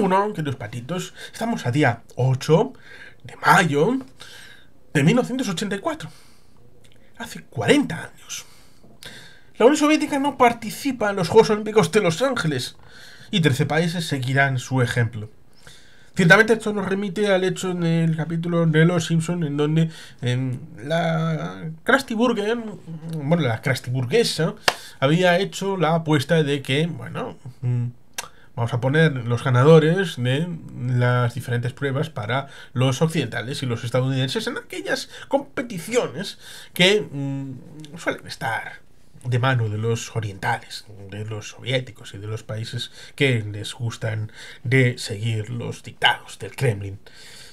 Uno, queridos patitos, estamos a día 8 de mayo de 1984. Hace 40 años. La Unión Soviética no participa en los Juegos Olímpicos de Los Ángeles y 13 países seguirán su ejemplo. Ciertamente esto nos remite al hecho en el capítulo de Los Simpson en donde la Krusty bueno, la Krusty había hecho la apuesta de que, bueno, mm, Vamos a poner los ganadores de las diferentes pruebas para los occidentales y los estadounidenses en aquellas competiciones que mm, suelen estar de mano de los orientales, de los soviéticos y de los países que les gustan de seguir los dictados del Kremlin.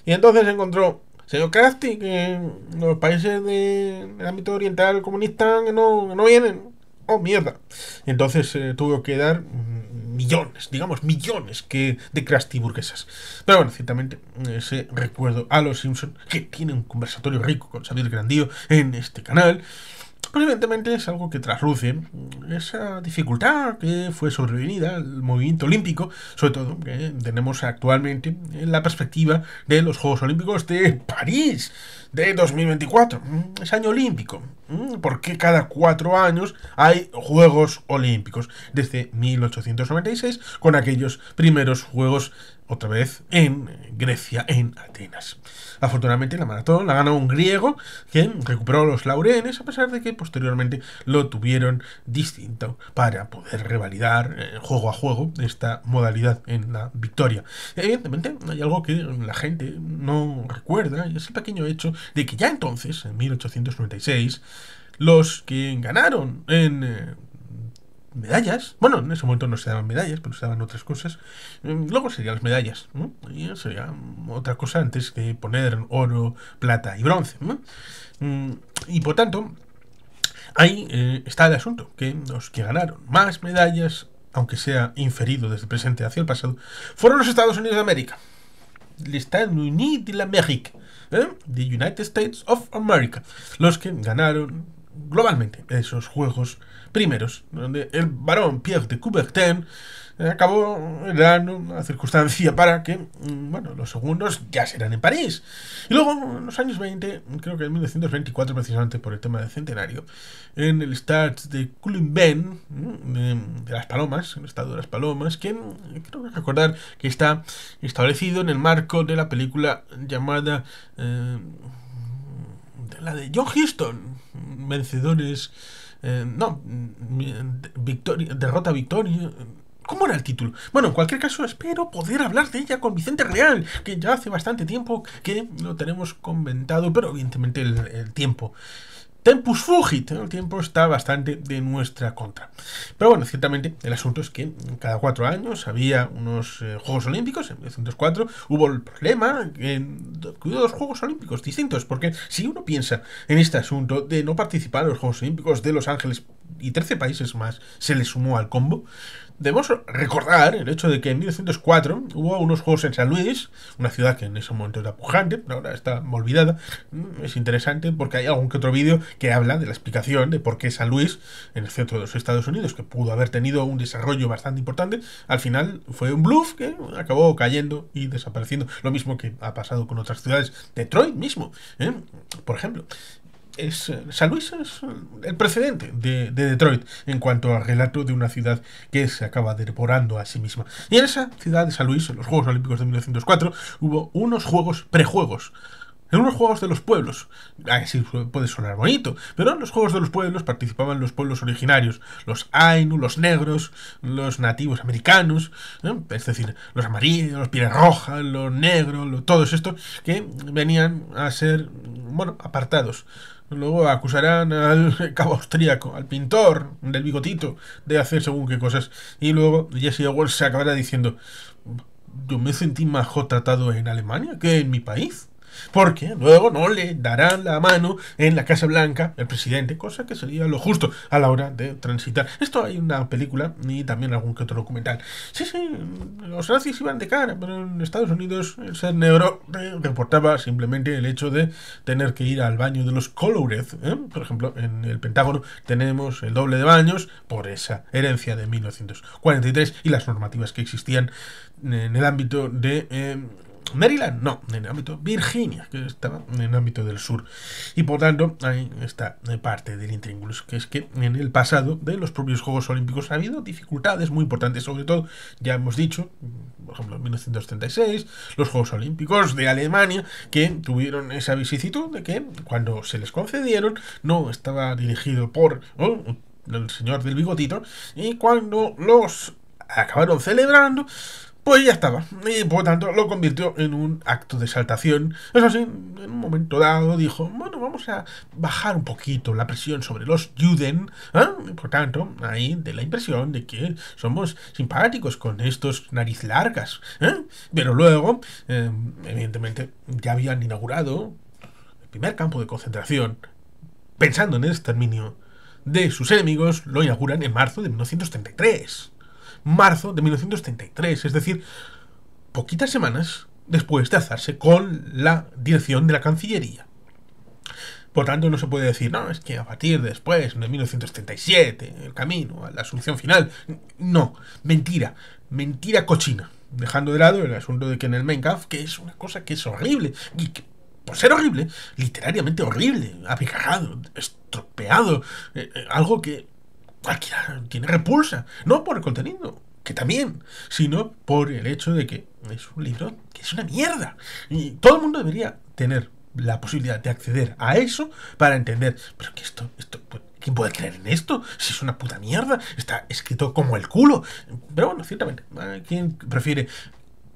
Y entonces encontró, señor Krafty, que los países del ámbito oriental comunista no, vienen. Oh, mierda. entonces eh, tuvo que dar millones, digamos millones que, de crusty burguesas. Pero bueno, ciertamente ese recuerdo a los Simpson que tiene un conversatorio rico con Xavier Grandío en este canal. Pues evidentemente es algo que trasluce esa dificultad que fue sobrevenida al movimiento olímpico, sobre todo que tenemos actualmente en la perspectiva de los Juegos Olímpicos de París de 2024. Es año olímpico. porque cada cuatro años hay Juegos Olímpicos? Desde 1896, con aquellos primeros Juegos otra vez en Grecia, en Atenas. Afortunadamente la maratón la ganó un griego que recuperó los laureles a pesar de que posteriormente lo tuvieron distinto para poder revalidar eh, juego a juego esta modalidad en la victoria. Evidentemente hay algo que la gente no recuerda y es el pequeño hecho de que ya entonces, en 1896, los que ganaron en... Eh, medallas. Bueno, en ese momento no se daban medallas, pero se daban otras cosas. Mm, luego serían las medallas. Y sería otra cosa antes que poner oro, plata y bronce. Mm, y por tanto, ahí eh, está el asunto, que los que ganaron más medallas, aunque sea inferido desde el presente hacia el pasado, fueron los Estados Unidos de América. Los Estados Unidos de América. ¿eh? The United States of America. Los que ganaron globalmente esos juegos primeros, donde el barón Pierre de Coubertin eh, acabó dando una circunstancia para que, mm, bueno, los segundos ya serán en París. Y luego, en los años 20, creo que en 1924 precisamente por el tema del centenario, en el start de Culin Ben mm, de, las Palomas, en el Estado de las Palomas, que mm, creo que que que está establecido en el marco de la película llamada... Eh, la de John Houston, vencedores, eh, no, victoria, derrota victoria. ¿Cómo era el título? Bueno, en cualquier caso, espero poder hablar de ella con Vicente Real, que ya hace bastante tiempo que lo tenemos comentado, pero evidentemente el tiempo Tempus fugit, ¿eh? el tiempo está bastante de nuestra contra. Pero bueno, ciertamente el asunto es que cada cuatro años había unos eh, Juegos Olímpicos, en 1904 hubo el problema que hubo dos Juegos Olímpicos distintos, porque si uno piensa en este asunto de no participar en los Juegos Olímpicos de Los Ángeles y 13 países más se le sumó al combo. Debemos recordar el hecho de que en 1904 hubo unos juegos en San Luis, una ciudad que en ese momento era pujante, pero ahora está olvidada. Mm, es interesante porque hay algún que otro vídeo que habla de la explicación de por qué San Luis, en el centro de los Estados Unidos, que pudo haber tenido un desarrollo bastante importante, al final fue un bluff que acabó cayendo y desapareciendo. Lo mismo que ha pasado con otras ciudades, Detroit mismo, ¿eh? por ejemplo. Eh, San Luis es eh, el precedente de, Detroit en cuanto al relato de una ciudad que se acaba devorando a sí misma. Y en esa ciudad de San Luis, en los Juegos Olímpicos de 1904, hubo unos juegos prejuegos. En unos juegos de los pueblos, así puede sonar bonito, pero en los juegos de los pueblos participaban los pueblos originarios, los Ainu, los negros, los nativos americanos, ¿eh? es decir, los amarillos, los pieles rojas, los negros, todos estos que venían a ser, bueno, apartados Luego acusarán al cabo austríaco, al pintor del bigotito, de hacer según qué cosas. Y luego Jesse Owens se acabará diciendo, yo me sentí mejor tratado en Alemania que en mi país porque luego no le darán la mano en la Casa Blanca el presidente, cosa que sería lo justo a la hora de transitar. Esto hay una película y también algún que otro documental. Sí, sí, los nazis iban de cara, pero en Estados Unidos el ser negro eh, reportaba simplemente el hecho de tener que ir al baño de los Colored. ¿eh? Por ejemplo, en el Pentágono tenemos el doble de baños por esa herencia de 1943 y las normativas que existían en el ámbito de... Eh, Maryland, no, en el ámbito Virginia, que estaba en el ámbito del sur. Y por tanto, ahí está eh, parte del intríngulus, que es que en el pasado de los propios Juegos Olímpicos ha habido dificultades muy importantes, sobre todo, ya hemos dicho, por ejemplo, en 1936, los Juegos Olímpicos de Alemania, que tuvieron esa vicisitud de que cuando se les concedieron, no estaba dirigido por el señor del bigotito, y cuando los acabaron celebrando, pues ya estaba. Y por tanto lo convirtió en un acto de exaltación. Eso sí, en un momento dado dijo, bueno, vamos a bajar un poquito la presión sobre los Juden. ¿eh? por tanto, ahí de la impresión de que somos simpáticos con estos nariz largas. ¿eh? Pero luego, em, evidentemente, ya habían inaugurado el primer campo de concentración pensando en el exterminio de sus enemigos, lo inauguran en marzo de 1933 marzo de 1933, es decir, poquitas semanas después de alzarse con la dirección de la Cancillería. Por tanto, no se puede decir, no, es que a partir después, de 1937, el camino a la solución final. No, mentira, mentira cochina. Dejando de lado el asunto de que en el Menkaf, que es una cosa que es horrible, y que, por ser horrible, literariamente horrible, Apigarrado. estropeado, eh, eh, algo que tiene repulsa. No por el contenido, que también, sino por el hecho de que es un libro que es una mierda. Y todo el mundo debería tener la posibilidad de acceder a eso para entender, pero esto, esto, pues, ¿quién puede creer en esto? Si es una puta mierda, está escrito como el culo. Pero bueno, ciertamente, eh, ¿quién prefiere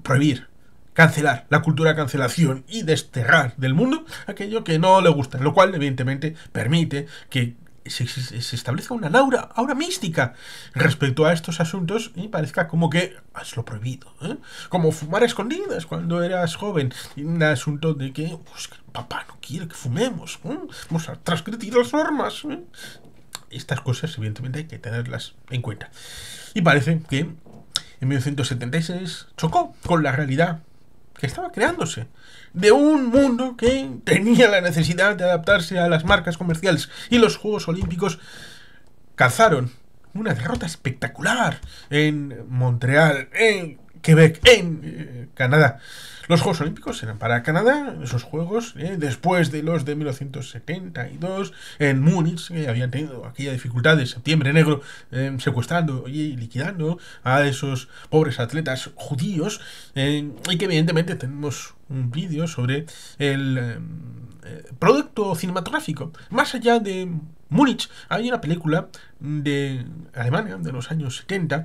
prohibir, cancelar la cultura de cancelación y desterrar del mundo aquello que no le gusta? Lo cual, evidentemente, permite que se, se, establezca una aura, mística respecto a estos asuntos y parezca como que es lo prohibido. ¿eh? Como fumar a escondidas cuando eras joven. Un asunto de que pues, papá no quiere que fumemos. ¿eh? Vamos a transgredir las normas. ¿eh? Estas cosas, evidentemente, hay que tenerlas en cuenta. Y parece que en 1976 chocó con la realidad que estaba creándose de un mundo que tenía la necesidad de adaptarse a las marcas comerciales y los Juegos Olímpicos cazaron una derrota espectacular en Montreal, en Quebec, en eh, Canadá. Los Juegos Olímpicos eran para Canadá, esos Juegos, eh, después de los de 1972, en Múnich, que habían tenido aquella dificultad de septiembre negro, eh, secuestrando y liquidando a esos pobres atletas judíos, y que evidentemente tenemos un vídeo sobre el producto cinematográfico, más allá de Múnich. Hay una película de Alemania de los años 70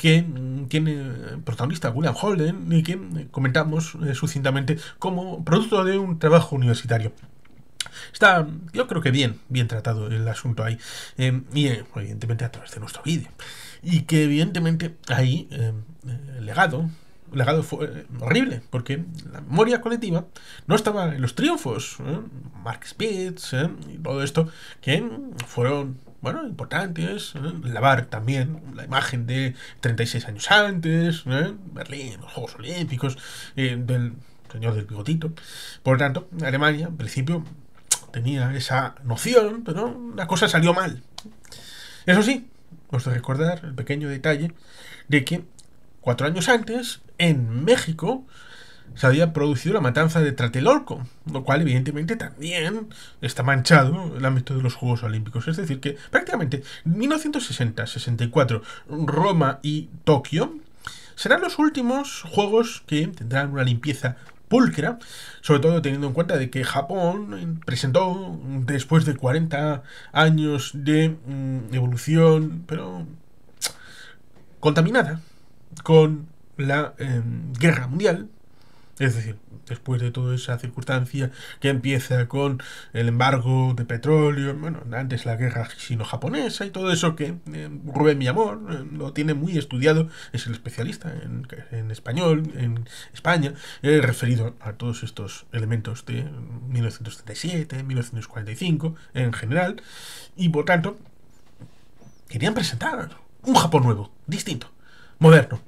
que tiene eh, protagonista William Holden y que eh, comentamos eh, sucintamente como producto de un trabajo universitario. Está, yo creo que bien, bien tratado el asunto ahí. evidentemente a través de nuestro vídeo. Y que evidentemente ahí el legado legado fue eh, horrible, porque la memoria colectiva no estaba en los triunfos. ¿eh? Mark Spitz ¿eh? y todo esto, que fueron bueno, importantes. Lavar también la imagen de 36 años antes, Berlín, los Juegos Olímpicos, del señor del bigotito. Por lo tanto, Alemania, en principio, tenía esa noción, pero la cosa salió mal. Eso sí, os de recordar el pequeño detalle de que Cuatro años antes, en México, se había producido la matanza de Tratelolco, lo cual evidentemente también está manchado el ámbito de los Juegos Olímpicos. Es decir, que prácticamente 1960-64, Roma y Tokio serán los últimos Juegos que tendrán una limpieza pulcra, sobre todo teniendo en cuenta de que Japón presentó, después de 40 años de mm, evolución, pero contaminada, con la em, guerra mundial, es decir, después de toda esa circunstancia que empieza con el embargo de petróleo, bueno, antes la guerra sino-japonesa y todo eso que em, Rubén Mi Amor em, lo tiene muy estudiado, es el especialista en, español, en España, referido a todos estos elementos de 1937, 1945 en general, y por tanto, querían presentar un Japón nuevo, distinto moderno,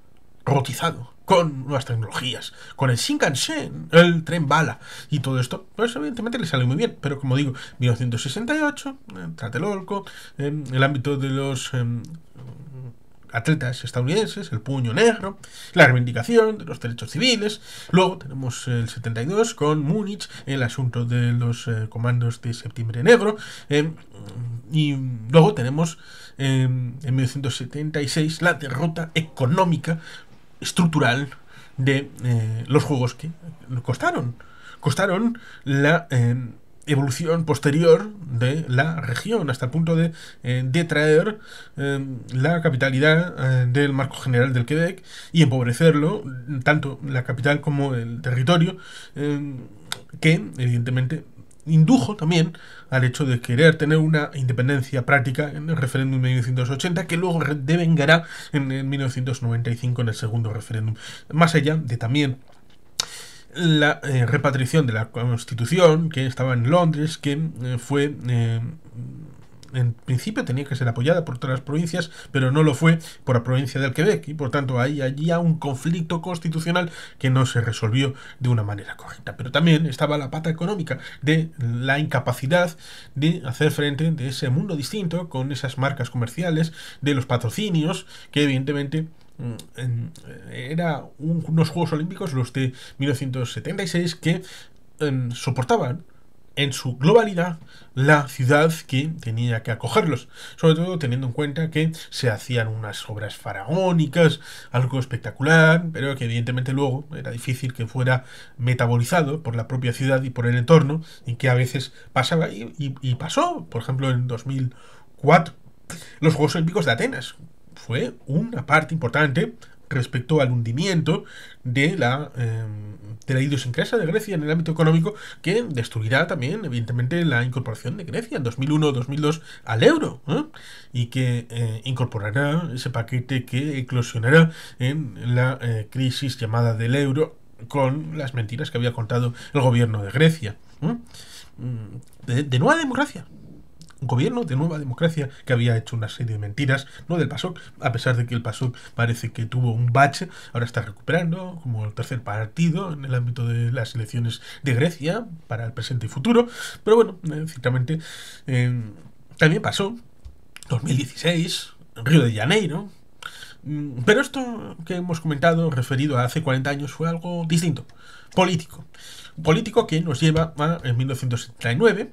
robotizado, con nuevas tecnologías, con el Shinkansen, el tren bala y todo esto, pues evidentemente le sale muy bien, pero como digo, 1968, Tratelolco, en el ámbito de los... Em, atletas estadounidenses, el puño negro, la reivindicación de los derechos civiles. Luego tenemos el 72 con Múnich, el asunto de los eh, comandos de septiembre negro. Em, y luego tenemos em, en 1976 la derrota económica estructural de eh, los juegos que costaron. Costaron la em, evolución posterior de la región, hasta el punto de eh, de detraer eh, la capitalidad eh, del marco general del Quebec y empobrecerlo, tanto la capital como el territorio, que evidentemente indujo también al hecho de querer tener una independencia práctica en el referéndum de 1980 que luego devengará en, en 1995 en el segundo referéndum, más allá de también la eh, repatriación de la Constitución, que estaba en Londres, que eh, fue... Eh, en principio tenía que ser apoyada por todas las provincias, pero no lo fue por la provincia del Quebec, y por tanto hay allí un conflicto constitucional que no se resolvió de una manera correcta. Pero también estaba la pata económica de la incapacidad de hacer frente de ese mundo distinto con esas marcas comerciales, de los patrocinios, que evidentemente Mm, eh, eran unos Juegos Olímpicos, los de 1976, que em, soportaban en su globalidad la ciudad que tenía que acogerlos, sobre todo teniendo en cuenta que se hacían unas obras faraónicas, algo espectacular, pero que evidentemente luego era difícil que fuera metabolizado por la propia ciudad y por el entorno, y que a veces pasaba y pasó, por ejemplo, en 2004, los Juegos Olímpicos de Atenas, fue una parte importante respecto al hundimiento de la, em, de la idiosincrasia de Grecia en el ámbito económico, que destruirá también, evidentemente, la incorporación de Grecia en 2001-2002 al euro, ¿eh? y que eh, incorporará ese paquete que eclosionará en la eh, crisis llamada del euro con las mentiras que había contado el gobierno de Grecia. Mm, de, nueva democracia, un gobierno de nueva democracia que había hecho una serie de mentiras, no del PASOK, a pesar de que el PASOK parece que tuvo un bache, ahora está recuperando como el tercer partido en el ámbito de las elecciones de Grecia para el presente y futuro, pero bueno, eh, ciertamente eh, también pasó 2016, Río de Janeiro, mm, pero esto que hemos comentado, referido a hace 40 años, fue algo distinto, político. Político que nos lleva a en 1979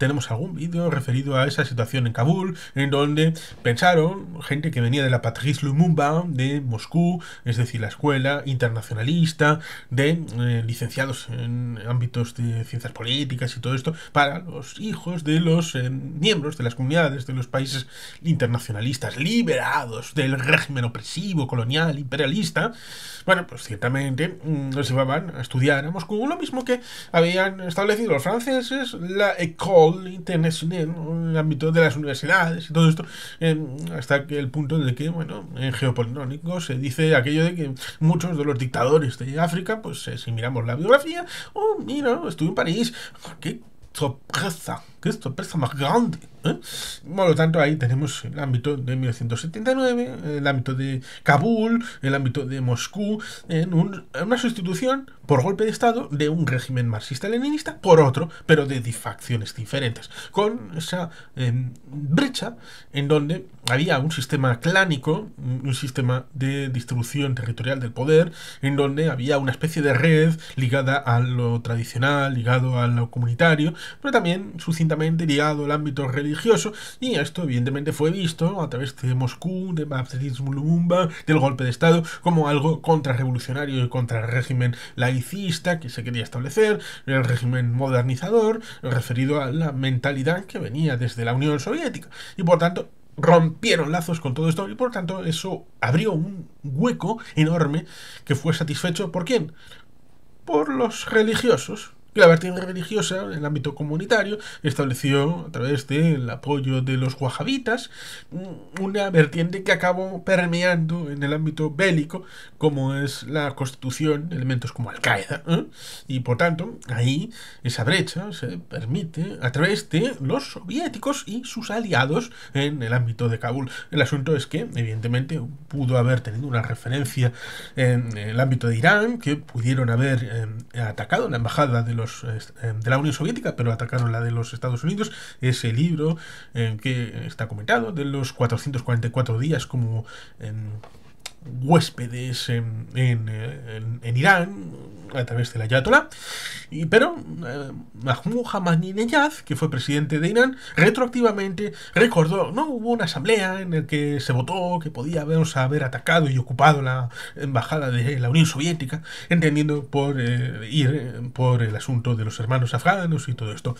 tenemos algún vídeo referido a esa situación en Kabul, en donde pensaron gente que venía de la Patrice Lumumba de Moscú, es decir, la escuela internacionalista de eh, licenciados en ámbitos de ciencias políticas y todo esto, para los hijos de los eh, miembros de las comunidades de los países internacionalistas liberados del régimen opresivo, colonial, imperialista. Bueno, pues ciertamente mm, los llevaban a estudiar a Moscú, lo mismo que habían establecido los franceses, la Eco internacional, en el ámbito de las universidades y todo esto, eh, hasta que el punto en que, bueno, en geopolítico se dice aquello de que muchos de los dictadores de África, pues eh, si miramos la biografía, oh, mira, estuve en París, qué sorpresa, que esto pesa más grande. ¿eh? Por lo tanto, ahí tenemos el ámbito de 1979, el ámbito de Kabul, el ámbito de Moscú, en, una sustitución por golpe de Estado de un régimen marxista-leninista por otro, pero de facciones diferentes, con esa em, brecha en donde había un sistema clánico, un sistema de distribución territorial del poder, en donde había una especie de red ligada a lo tradicional, ligado a lo comunitario, pero también sus también ligado al ámbito religioso y esto evidentemente fue visto a través de Moscú, de Baptismo Lumumba, del golpe de Estado como algo contrarrevolucionario y contra el régimen laicista que se quería establecer, el régimen modernizador referido a la mentalidad que venía desde la Unión Soviética y por tanto rompieron lazos con todo esto y por tanto eso abrió un hueco enorme que fue satisfecho por quién? Por los religiosos, la vertiente religiosa, en el ámbito comunitario, estableció, a través del apoyo de los wahabitas, mm, una vertiente que acabó permeando en el ámbito bélico, como es la constitución, elementos como Al-Qaeda, ¿eh? y por tanto, ahí esa brecha se permite a través de los soviéticos y sus aliados en el ámbito de Kabul. El asunto es que, evidentemente, pudo haber tenido una referencia en el ámbito de Irán, que pudieron haber em, atacado la embajada de los eh, de la Unión Soviética, pero atacaron la de los Estados Unidos. Ese libro eh, que está comentado, de los 444 días como em, huéspedes en, Irán a través de la Ayatollah, y, pero eh, Mahmoud Ahmadinejad, que fue presidente de Irán, retroactivamente recordó, no hubo una asamblea en la que se votó que podía haber atacado y ocupado la embajada de la Unión Soviética, entendiendo por eh, ir eh, por el asunto de los hermanos afganos y todo esto.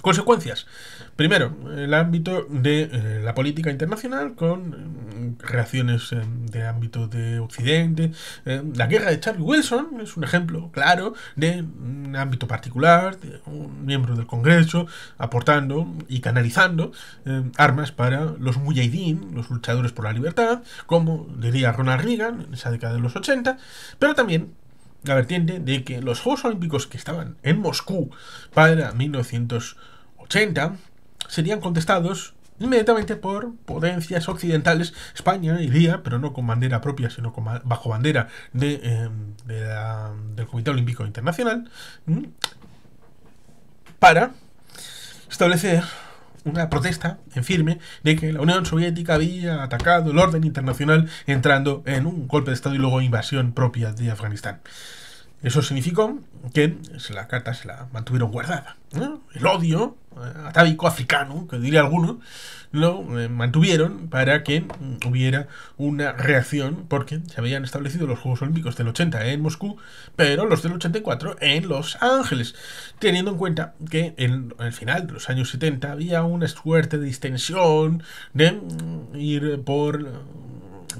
Consecuencias. Primero, el ámbito de eh, la política internacional con mm, reacciones eh, de ámbito de Occidente. Eh, la guerra de Charlie Wilson es un ejemplo claro de un mm, ámbito particular, de un miembro del Congreso aportando y canalizando armas para los mujahideen, los luchadores por la libertad, como diría Ronald Reagan en esa década de los 80, pero también la vertiente de que los Juegos Olímpicos que estaban en Moscú para 1980 serían contestados inmediatamente por potencias occidentales. España y iría, pero no con bandera propia, sino bajo bandera de, em, del Comité Olímpico Internacional, mm, para establecer una protesta en firme de que la Unión Soviética había atacado el orden internacional entrando en un golpe de Estado y luego invasión propia de Afganistán. Eso significó que la carta se la mantuvieron guardada. El odio atávico africano, que diría alguno, lo eh, mantuvieron para que mm, hubiera una reacción, porque se habían establecido los Juegos Olímpicos del 80 en Moscú, pero los del 84 en Los Ángeles, teniendo en cuenta que en el final de los años 70 había una suerte de distensión de mm, ir por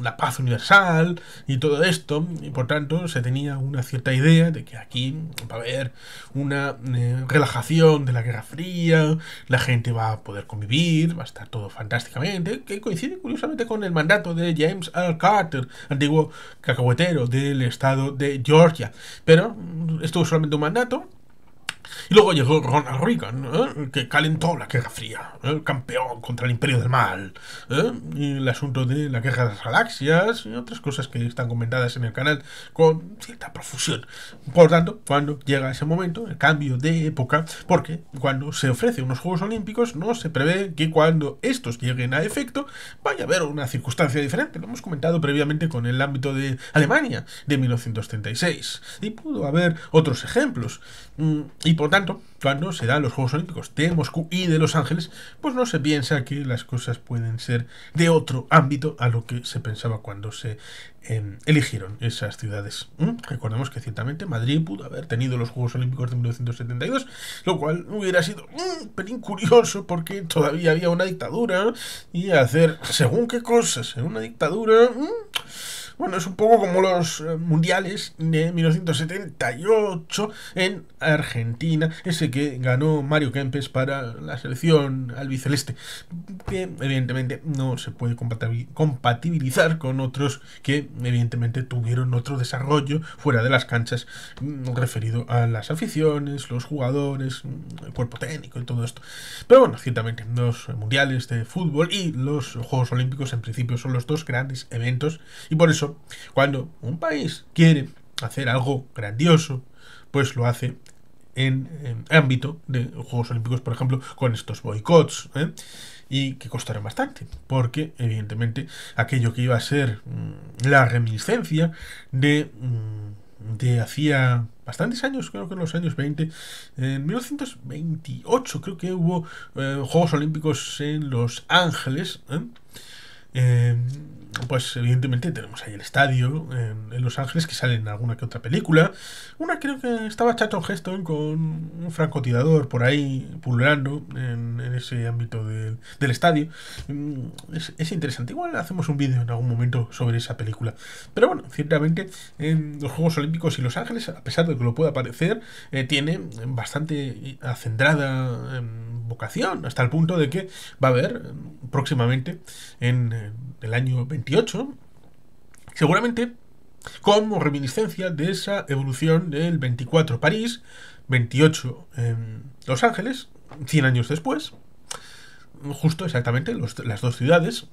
la paz universal y todo esto, y por tanto se tenía una cierta idea de que aquí va a haber una eh, relajación de la Guerra Fría, la gente va a poder convivir, va a estar todo fantásticamente, que coincide curiosamente con el mandato de James R. Carter, antiguo cacahuetero del estado de Georgia. Pero esto es solamente un mandato, y luego llegó Ronald Reagan, ¿eh? que calentó la Guerra Fría, el ¿eh? campeón contra el Imperio del Mal, ¿eh? y el asunto de la Guerra de las Galaxias y otras cosas que están comentadas en el canal con cierta profusión. Por tanto, cuando llega ese momento, el cambio de época, porque cuando se ofrece unos Juegos Olímpicos no se prevé que cuando estos lleguen a efecto vaya a haber una circunstancia diferente. Lo hemos comentado previamente con el ámbito de Alemania de 1936 y pudo haber otros ejemplos. Mm, y por tanto, cuando se dan los Juegos Olímpicos de Moscú y de Los Ángeles, pues no se piensa que las cosas pueden ser de otro ámbito a lo que se pensaba cuando se em, eligieron esas ciudades. ¿Mm? Recordemos que ciertamente Madrid pudo haber tenido los Juegos Olímpicos de 1972, lo cual hubiera sido un pelín curioso porque todavía había una dictadura y hacer según qué cosas en una dictadura... ¿mm? Bueno, es un poco como los eh, mundiales de 1978 en Argentina, ese que ganó Mario Kempes para la selección albiceleste, que evidentemente no se puede compatibilizar con otros que evidentemente tuvieron otro desarrollo fuera de las canchas mm, referido a las aficiones, los jugadores, mm, el cuerpo técnico y todo esto. Pero bueno, ciertamente los mundiales de fútbol y los Juegos Olímpicos en principio son los dos grandes eventos y por eso cuando un país quiere hacer algo grandioso, pues lo hace en, ámbito de Juegos Olímpicos, por ejemplo, con estos boicots, ¿eh? y que costaron bastante, porque evidentemente aquello que iba a ser mm, la reminiscencia de... Mm, de hacía bastantes años, creo que en los años 20, en 1928 creo que hubo eh, Juegos Olímpicos en Los Ángeles, ¿eh? Em, pues evidentemente tenemos ahí el estadio en, Los Ángeles que sale en alguna que otra película. Una creo que estaba Chaton Heston con un francotirador por ahí pululando en, ese ámbito del, estadio. Mm, es, interesante. Igual hacemos un vídeo en algún momento sobre esa película. Pero bueno, ciertamente en los Juegos Olímpicos y Los Ángeles, a pesar de que lo pueda parecer, eh, tiene bastante acendrada em, vocación hasta el punto de que va a haber em, próximamente en eh, del año 28, seguramente como reminiscencia de esa evolución del 24 París, 28 en Los Ángeles, 100 años después, justo exactamente las dos ciudades,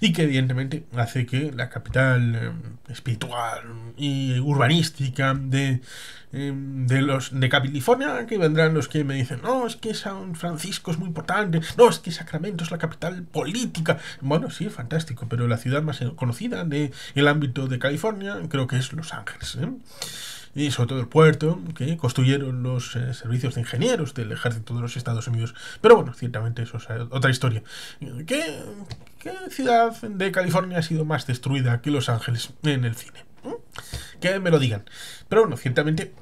y que evidentemente hace que la capital eh, espiritual y urbanística eh, de, los de California, que vendrán los que me dicen, no, es que San Francisco es muy importante, no, es que Sacramento es la capital política. Bueno, sí, fantástico, pero la ciudad más conocida de el ámbito de California creo que es Los Ángeles. ¿eh? y sobre todo el puerto, que construyeron los eh, servicios de ingenieros del ejército de los Estados Unidos. Pero bueno, ciertamente eso es eh, otra historia. ¿Qué, ciudad de California ha sido más destruida que Los Ángeles en el cine? ¿Mm? Que me lo digan. Pero bueno, ciertamente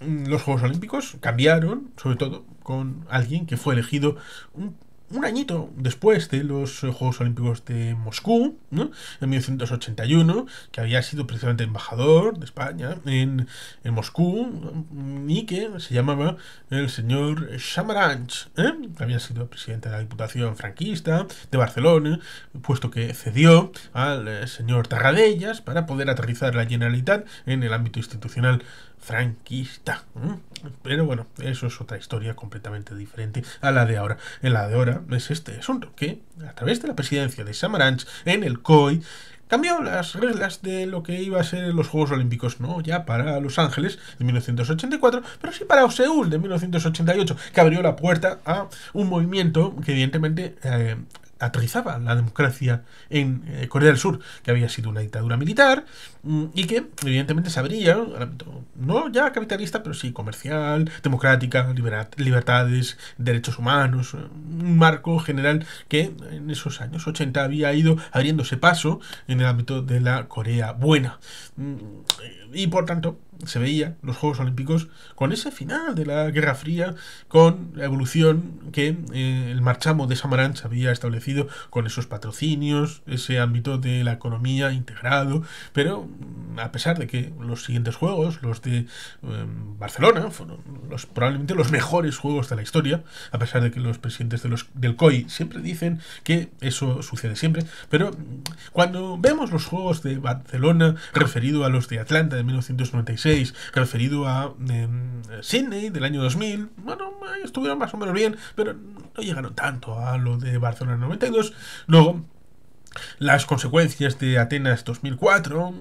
mm, los Juegos Olímpicos cambiaron, sobre todo con alguien que fue elegido un un añito después de los eh, Juegos Olímpicos de Moscú, en 1981, que había sido precisamente embajador de España en, Moscú, y que se llamaba el señor Chamaranch, ¿eh? que había sido presidente de la Diputación franquista de Barcelona, puesto que cedió al eh, señor Tarradellas para poder aterrizar la Generalitat en el ámbito institucional franquista. Pero bueno, eso es otra historia completamente diferente a la de ahora. En la de ahora es este asunto que, a través de la presidencia de Samaranch en el COI, cambió las reglas de lo que iba a ser los Juegos Olímpicos, no ya para Los Ángeles de 1984, pero sí para Seúl de 1988, que abrió la puerta a un movimiento que evidentemente eh, aterrizaba la democracia en eh, Corea del Sur, que había sido una dictadura militar mm, y que evidentemente se abría no ya capitalista, pero sí comercial, democrática, libertades, derechos humanos, un marco general que en esos años 80 había ido abriéndose paso en el ámbito de la Corea buena. Mm, y por tanto, se veía los Juegos Olímpicos con ese final de la Guerra Fría, con la evolución que eh, el marchamo de Samaranch había establecido con esos patrocinios, ese ámbito de la economía integrado, pero mm, a pesar de que los siguientes Juegos, los de em, Barcelona, fueron los, probablemente los mejores Juegos de la historia, a pesar de que los presidentes de los, del COI siempre dicen que eso sucede siempre, pero mm, cuando vemos los Juegos de Barcelona referido a los de Atlanta de 1996, referido a em, Sydney del año 2000, bueno, estuvieron más o menos bien, pero no llegaron tanto a lo de Barcelona 92. Luego, las consecuencias de Atenas 2004,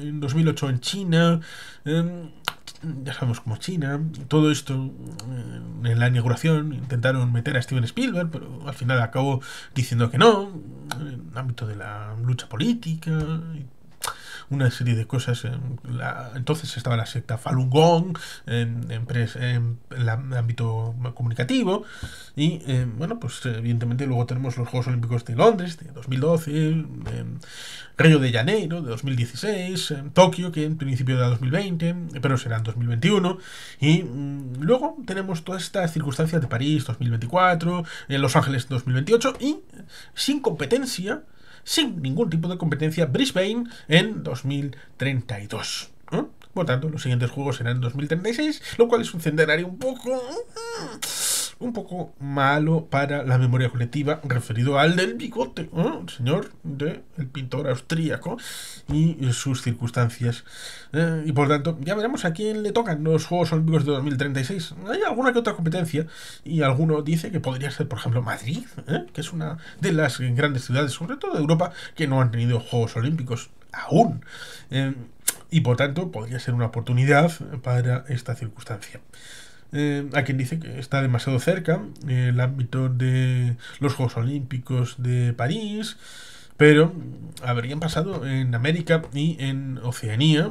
en 2008 en China, em, ya sabemos como China, todo esto em, en la inauguración intentaron meter a Steven Spielberg, pero al final acabó diciendo que no, en el ámbito de la lucha política y una serie de cosas. entonces estaba la secta Falun Gong en, el ámbito comunicativo. Y eh, bueno, pues evidentemente luego tenemos los Juegos Olímpicos de Londres de 2012, eh, Río de Janeiro de 2016, eh, Tokio que en principio era 2020, pero será en 2021. Y mm, luego tenemos todas estas circunstancias de París 2024, Los Ángeles 2028 y sin competencia sin ningún tipo de competencia Brisbane en 2032. ¿Eh? Por tanto, los siguientes juegos serán en 2036, lo cual es un centenario un poco... Mm, un poco malo para la memoria colectiva referido al del bigote, ¿eh? señor de el pintor austríaco y eh, sus circunstancias. ¿eh? y por tanto, ya veremos a quién le tocan los Juegos Olímpicos de 2036. Hay alguna que otra competencia y alguno dice que podría ser, por ejemplo, Madrid, que es una de las grandes ciudades, sobre todo de Europa, que no han tenido Juegos Olímpicos aún. y por tanto, podría ser una oportunidad para esta circunstancia. Eh, a quien dice que está demasiado cerca, eh, el ámbito de los Juegos Olímpicos de París, pero habrían pasado en América y en Oceanía,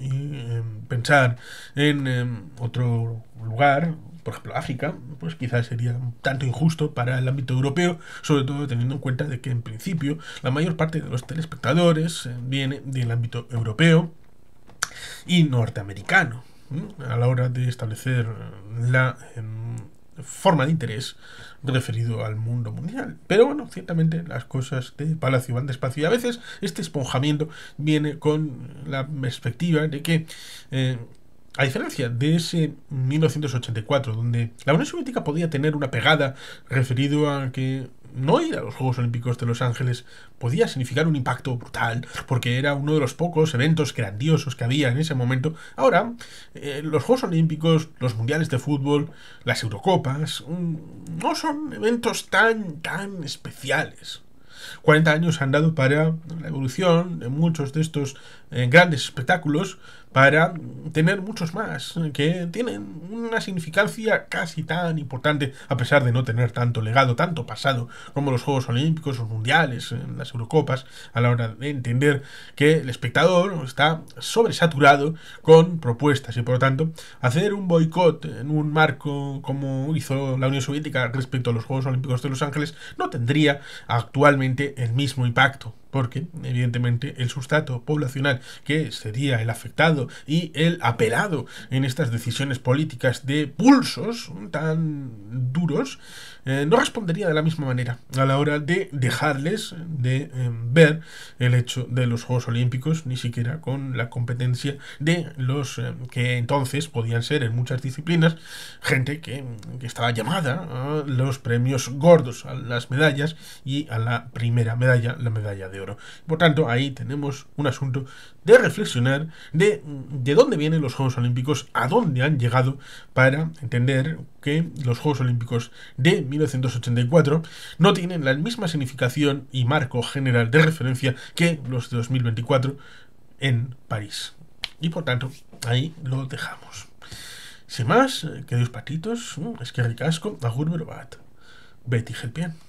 y eh, pensar en otro lugar, por ejemplo África, pues quizás sería un tanto injusto para el ámbito europeo, sobre todo teniendo en cuenta de que en principio la mayor parte de los telespectadores viene del ámbito europeo y norteamericano a la hora de establecer la em, forma de interés referido al mundo mundial. Pero bueno, ciertamente las cosas de Palacio van despacio y a veces este esponjamiento viene con la perspectiva de que... Eh, a diferencia de ese 1984, donde la Unión Soviética podía tener una pegada referido a que no ir a los Juegos Olímpicos de Los Ángeles podía significar un impacto brutal, porque era uno de los pocos eventos grandiosos que había en ese momento. Ahora, eh, los Juegos Olímpicos, los Mundiales de Fútbol, las Eurocopas, mm, no son eventos tan, tan especiales. 40 años han dado para la evolución de muchos de estos grandes espectáculos para tener muchos más que tienen una significancia casi tan importante a pesar de no tener tanto legado, tanto pasado como los Juegos Olímpicos, o Mundiales, las Eurocopas, a la hora de entender que el espectador está sobresaturado con propuestas y por lo tanto hacer un boicot en un marco como hizo la Unión Soviética respecto a los Juegos Olímpicos de Los Ángeles no tendría actualmente el mismo impacto porque evidentemente el sustrato poblacional que sería el afectado y el apelado en estas decisiones políticas de pulsos tan duros, eh, no respondería de la misma manera a la hora de dejarles de eh, ver el hecho de los Juegos Olímpicos, ni siquiera con la competencia de los eh, que entonces podían ser en muchas disciplinas gente que estaba llamada a los premios gordos, a las medallas y a la primera medalla, la medalla de oro. Por tanto, ahí tenemos un asunto de reflexionar mm, de, dónde vienen los Juegos Olímpicos, a dónde han llegado, para entender que los Juegos Olímpicos de 1984 no tienen la misma significación y marco general de referencia que los de 2024 en París. Y por tanto, ahí lo dejamos. Sin más, eh, que Dios patitos, mm, es que ricasco, agur bat. Betty Gelpian.